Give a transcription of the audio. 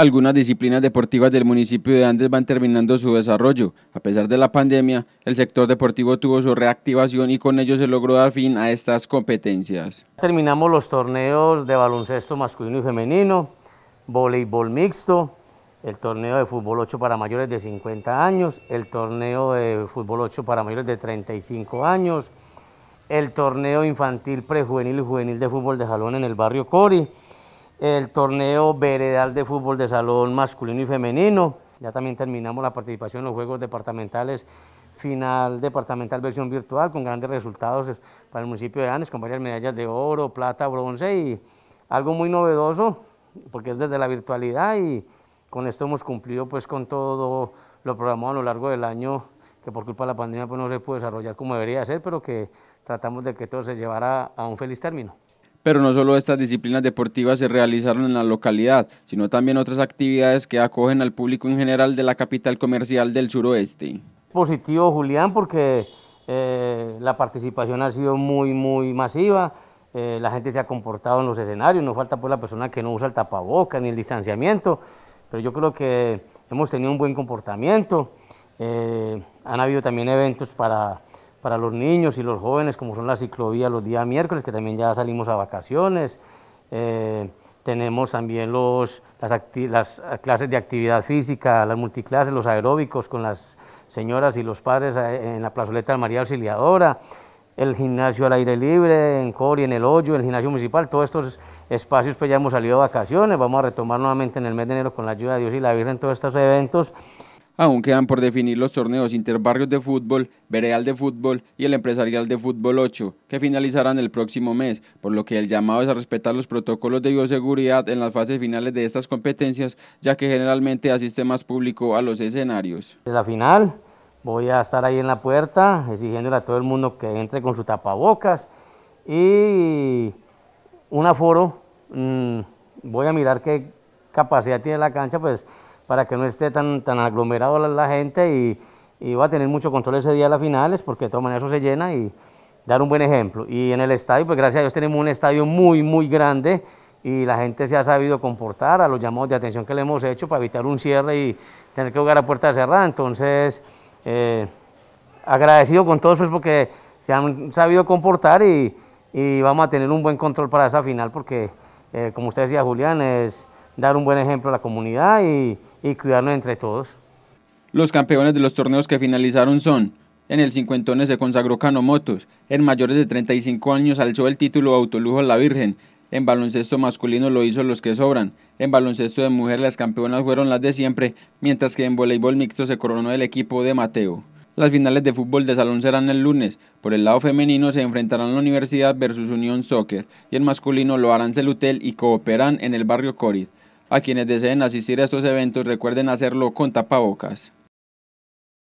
Algunas disciplinas deportivas del municipio de Andes van terminando su desarrollo. A pesar de la pandemia, el sector deportivo tuvo su reactivación y con ello se logró dar fin a estas competencias. Terminamos los torneos de baloncesto masculino y femenino, voleibol mixto, el torneo de fútbol 8 para mayores de 50 años, el torneo de fútbol 8 para mayores de 35 años, el torneo infantil, prejuvenil y juvenil de fútbol de jalón en el barrio Cori, el torneo veredal de fútbol de salón masculino y femenino. Ya también terminamos la participación en los Juegos Departamentales, final departamental versión virtual, con grandes resultados para el municipio de Andes, con varias medallas de oro, plata, bronce y algo muy novedoso, porque es desde la virtualidad y con esto hemos cumplido pues con todo lo programado a lo largo del año, que por culpa de la pandemia pues, no se pudo desarrollar como debería ser, pero que tratamos de que todo se llevara a un feliz término. Pero no solo estas disciplinas deportivas se realizaron en la localidad, sino también otras actividades que acogen al público en general de la capital comercial del suroeste. Positivo, Julián, porque eh, la participación ha sido muy, muy masiva. Eh, la gente se ha comportado en los escenarios, no falta pues la persona que no usa el tapabocas ni el distanciamiento, pero yo creo que hemos tenido un buen comportamiento. Eh, han habido también eventos para para los niños y los jóvenes, como son la ciclovía los días miércoles, que también ya salimos a vacaciones. Eh, tenemos también los, las, clases de actividad física, las multiclases, los aeróbicos con las señoras y los padres eh, en la plazoleta de María Auxiliadora, el gimnasio al aire libre, en Cori, en El Hoyo, el gimnasio municipal, todos estos espacios pues ya hemos salido de vacaciones, vamos a retomar nuevamente en el mes de enero con la ayuda de Dios y la Virgen todos estos eventos. Aún quedan por definir los torneos interbarrios de fútbol, veredal de fútbol y el empresarial de fútbol 8, que finalizarán el próximo mes, por lo que el llamado es a respetar los protocolos de bioseguridad en las fases finales de estas competencias, ya que generalmente asiste más público a los escenarios. En la final voy a estar ahí en la puerta exigiéndole a todo el mundo que entre con su tapabocas y un aforo. Mm, voy a mirar qué capacidad tiene la cancha, pues para que no esté tan, tan aglomerado la, gente y, va a tener mucho control ese día a las finales porque de todas maneras eso se llena y dar un buen ejemplo. Y en el estadio, pues gracias a Dios tenemos un estadio muy, muy grande y la gente se ha sabido comportar a los llamados de atención que le hemos hecho para evitar un cierre y tener que jugar a puerta cerrada. Entonces, eh, agradecido con todos pues porque se han sabido comportar y, vamos a tener un buen control para esa final porque, eh, como usted decía, Julián, es dar un buen ejemplo a la comunidad y, cuidarnos entre todos. Los campeones de los torneos que finalizaron son en el cincuentones se consagró Cano Motos. En mayores de 35 años alzó el título Autolujo La Virgen. En baloncesto masculino lo hizo los que sobran. En baloncesto de mujer las campeonas fueron las de siempre, mientras que en voleibol mixto se coronó el equipo de Mateo. Las finales de fútbol de salón serán el lunes. Por el lado femenino se enfrentarán la Universidad versus Unión Soccer y el masculino lo harán Celutel y Cooperan en el barrio Coris. A quienes deseen asistir a estos eventos recuerden hacerlo con tapabocas.